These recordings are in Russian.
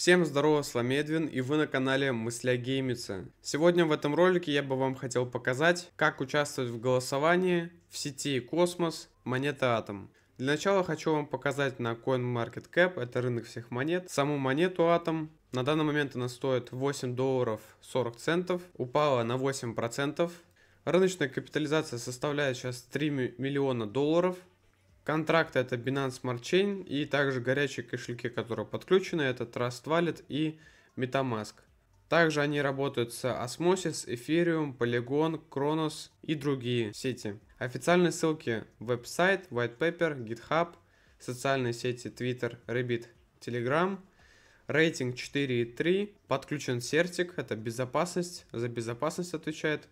Всем здорово, с вами Эдвин и вы на канале Мысля Геймица. Сегодня в этом ролике я бы вам хотел показать, как участвовать в голосовании в сети Космос монета Атом. Для начала хочу вам показать на CoinMarketCap, это рынок всех монет, саму монету Атом. На данный момент она стоит 8 долларов 40 центов, упала на 8%. Рыночная капитализация составляет сейчас 3 миллиона долларов. Контракты это Binance Smart Chain и также горячие кошельки, которые подключены, это Trust Wallet и Metamask. Также они работают с Osmosis, Ethereum, Polygon, Kronos и другие сети. Официальные ссылки веб-сайт, white paper, GitHub, социальные сети Twitter, Reddit, Telegram. Рейтинг 4.3. Подключен сертик, это безопасность, за безопасность отвечает.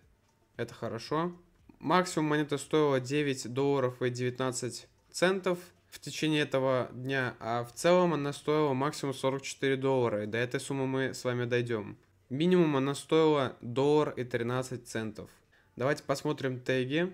Это хорошо. Максимум монета стоила 9 долларов и 19 центов в течение этого дня, а в целом она стоила максимум 44 доллара, и до этой суммы мы с вами дойдем. Минимум она стоила доллар и 13 центов. Давайте посмотрим теги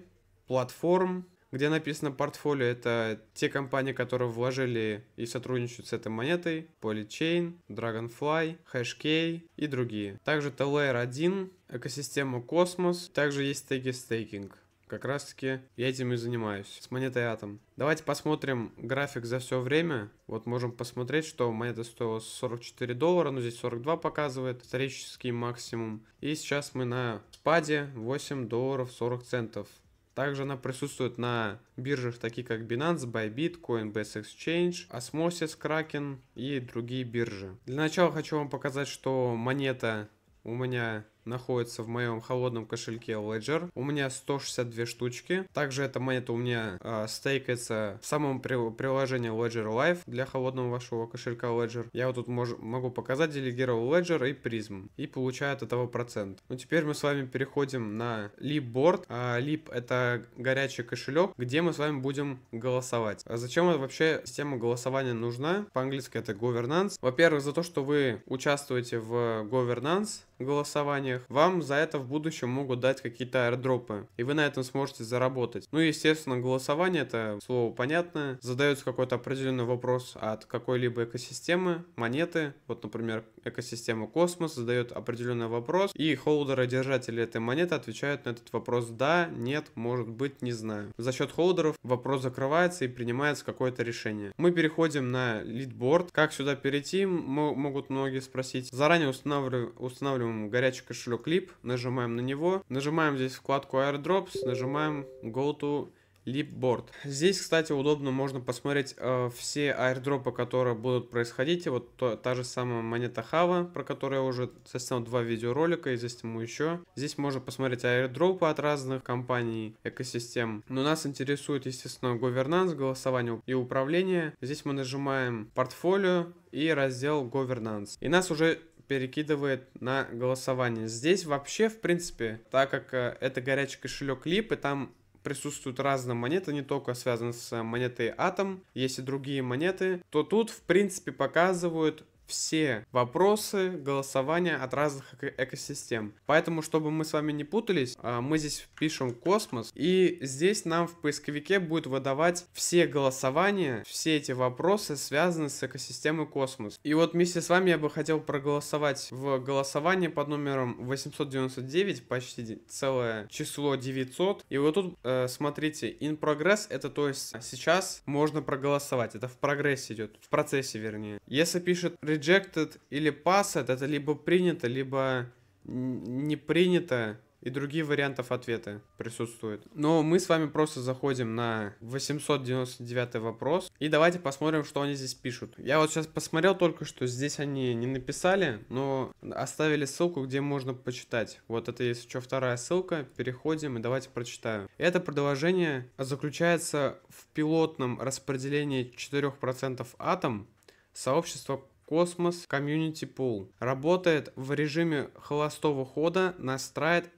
платформ, где написано портфолио. Это те компании, которые вложили и сотрудничают с этой монетой. Polychain, Dragonfly, HashKey и другие. Также Layer 1 экосистема Cosmos. Также есть теги стейкинг. Как раз таки я этим и занимаюсь, с монетой Атом. Давайте посмотрим график за все время. Вот можем посмотреть, что монета стоила 44 доллара, но ну, здесь 42 показывает, исторический максимум. И сейчас мы на спаде 8 долларов 40 центов. Также она присутствует на биржах, такие как Binance, Bybit, Coinbase Exchange, Osmosis, Kraken и другие биржи. Для начала хочу вам показать, что монета у меня находится в моем холодном кошельке Ledger. У меня 162 штучки. Также эта монета у меня э, стейкается в самом при приложении Ledger Live для холодного вашего кошелька Ledger. Я вот тут мож могу показать, делегировал Ledger и Prism. И получаю от этого процент. Ну, теперь мы с вами переходим на Leapboard. А, Leap — это горячий кошелек, где мы с вами будем голосовать. А зачем вообще система голосования нужна? По-английски это governance. Во-первых, за то, что вы участвуете в э, governance голосования компаниях, вам за это в будущем могут дать какие-то аирдропы, и вы на этом сможете заработать. Ну естественно, голосование, это слово понятное, задается какой-то определенный вопрос от какой-либо экосистемы, монеты, вот, например, экосистему космос, задает определенный вопрос, и холдеры, держатели этой монеты, отвечают на этот вопрос «да», «нет», «может быть», «не знаю». За счет холдеров вопрос закрывается и принимается какое-то решение. Мы переходим на лидборд. Как сюда перейти, могут многие спросить. Заранее устанавливаем, устанавливаем горячий кошелек лип, нажимаем на него, нажимаем здесь вкладку Airdrops, нажимаем Go to Липборд. Здесь, кстати, удобно можно посмотреть э, все аирдропы, которые будут происходить. И вот то, та же самая монета Хава, про которую я уже снял два видеоролика и засниму еще. Здесь можно посмотреть аирдропы от разных компаний, экосистем. Но нас интересует, естественно, говернанс, голосование и управление. Здесь мы нажимаем портфолио и раздел говернанс. И нас уже перекидывает на голосование. Здесь вообще, в принципе, так как э, это горячий кошелек Лип, и там присутствуют разные монеты, не только связаны с монетой Атом, есть и другие монеты, то тут, в принципе, показывают все вопросы голосования от разных эко экосистем. Поэтому, чтобы мы с вами не путались, а, мы здесь пишем космос, и здесь нам в поисковике будет выдавать все голосования, все эти вопросы связанные с экосистемой космос. И вот вместе с вами я бы хотел проголосовать в голосовании под номером 899, почти целое число 900. И вот тут, э, смотрите, in progress, это то есть сейчас можно проголосовать, это в прогрессе идет, в процессе вернее. Если пишет rejected или passed это либо принято, либо не принято и другие вариантов ответа присутствуют. Но мы с вами просто заходим на 899 вопрос. И давайте посмотрим, что они здесь пишут. Я вот сейчас посмотрел только что, здесь они не написали, но оставили ссылку, где можно почитать. Вот это, если что, вторая ссылка. Переходим и давайте прочитаю. Это продолжение, заключается в пилотном распределении 4% атом сообщества Космос Community Pool. Работает в режиме холостого хода, настраивает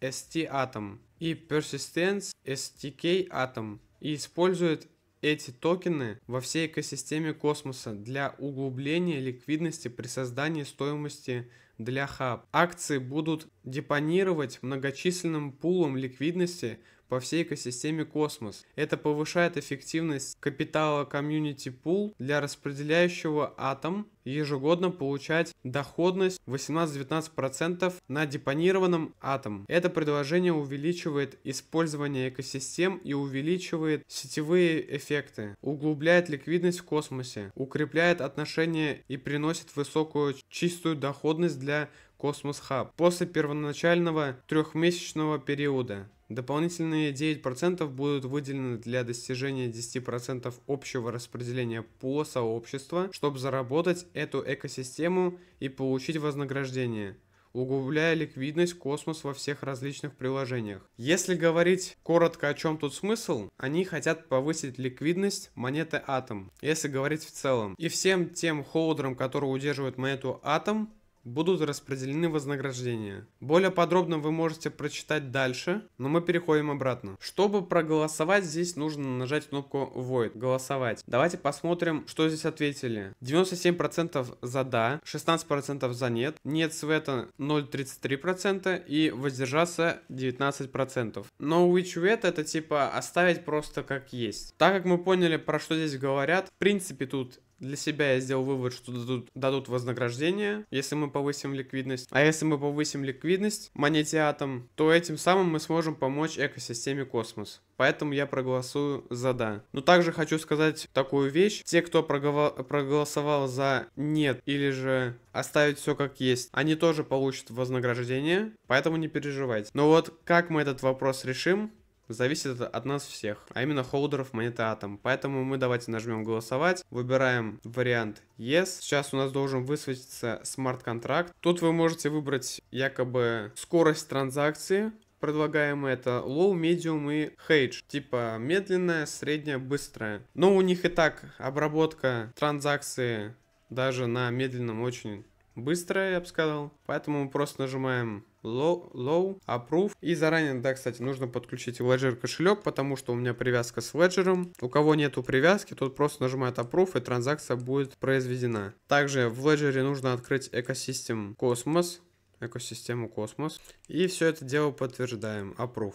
ST Atom и Persistence STK Atom и использует эти токены во всей экосистеме космоса для углубления ликвидности при создании стоимости для хаб. Акции будут депонировать многочисленным пулом ликвидности – по всей экосистеме космос. Это повышает эффективность капитала Community Pool для распределяющего атом ежегодно получать доходность 18-19% на депонированном атом. Это предложение увеличивает использование экосистем и увеличивает сетевые эффекты, углубляет ликвидность в космосе, укрепляет отношения и приносит высокую чистую доходность для Космос Хаб после первоначального трехмесячного периода. Дополнительные 9% будут выделены для достижения 10% общего распределения по сообществу, чтобы заработать эту экосистему и получить вознаграждение углубляя ликвидность космос во всех различных приложениях. Если говорить коротко, о чем тут смысл, они хотят повысить ликвидность монеты Атом, если говорить в целом. И всем тем холдерам, которые удерживают монету Атом, будут распределены вознаграждения. Более подробно вы можете прочитать дальше, но мы переходим обратно. Чтобы проголосовать, здесь нужно нажать кнопку Void, голосовать. Давайте посмотрим, что здесь ответили. 97% за да, 16% за нет, нет света 0,33% и воздержаться 19%. Но which wet это типа оставить просто как есть. Так как мы поняли, про что здесь говорят, в принципе тут для себя я сделал вывод, что дадут, дадут вознаграждение, если мы повысим ликвидность. А если мы повысим ликвидность монетиатом, то этим самым мы сможем помочь экосистеме космос. Поэтому я проголосую за «да». Но также хочу сказать такую вещь. Те, кто проголосовал за «нет» или же оставить все как есть, они тоже получат вознаграждение, поэтому не переживайте. Но вот как мы этот вопрос решим, зависит от нас всех, а именно холдеров монеты Атом. Поэтому мы давайте нажмем голосовать, выбираем вариант Yes. Сейчас у нас должен высветиться смарт-контракт. Тут вы можете выбрать якобы скорость транзакции, предлагаемые это low, medium и hedge, типа медленная, средняя, быстрая. Но у них и так обработка транзакции даже на медленном очень быстрая, я бы сказал. Поэтому мы просто нажимаем low, low, approve. И заранее, да, кстати, нужно подключить Ledger кошелек, потому что у меня привязка с Ledger. У кого нету привязки, тот просто нажимает approve, и транзакция будет произведена. Также в Ledger нужно открыть экосистем Космос, экосистему Космос. И все это дело подтверждаем, approve.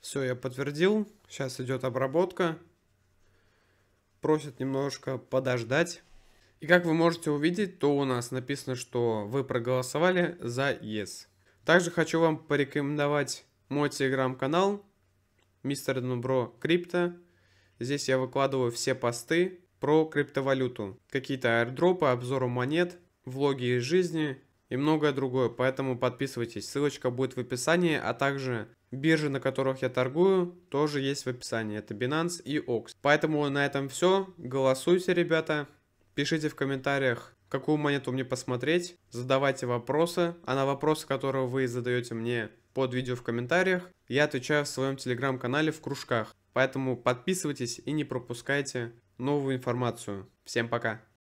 Все, я подтвердил. Сейчас идет обработка. просят немножко подождать. И как вы можете увидеть, то у нас написано, что вы проголосовали за Yes. Также хочу вам порекомендовать мой телеграм-канал Мистер Нубро Крипто. Здесь я выкладываю все посты про криптовалюту, какие-то аирдропы, обзоры монет, влоги из жизни и многое другое. Поэтому подписывайтесь, ссылочка будет в описании, а также биржи, на которых я торгую, тоже есть в описании. Это Binance и OX. Поэтому на этом все. Голосуйте, ребята. Пишите в комментариях, какую монету мне посмотреть, задавайте вопросы, а на вопросы, которые вы задаете мне под видео в комментариях, я отвечаю в своем телеграм-канале в кружках. Поэтому подписывайтесь и не пропускайте новую информацию. Всем пока!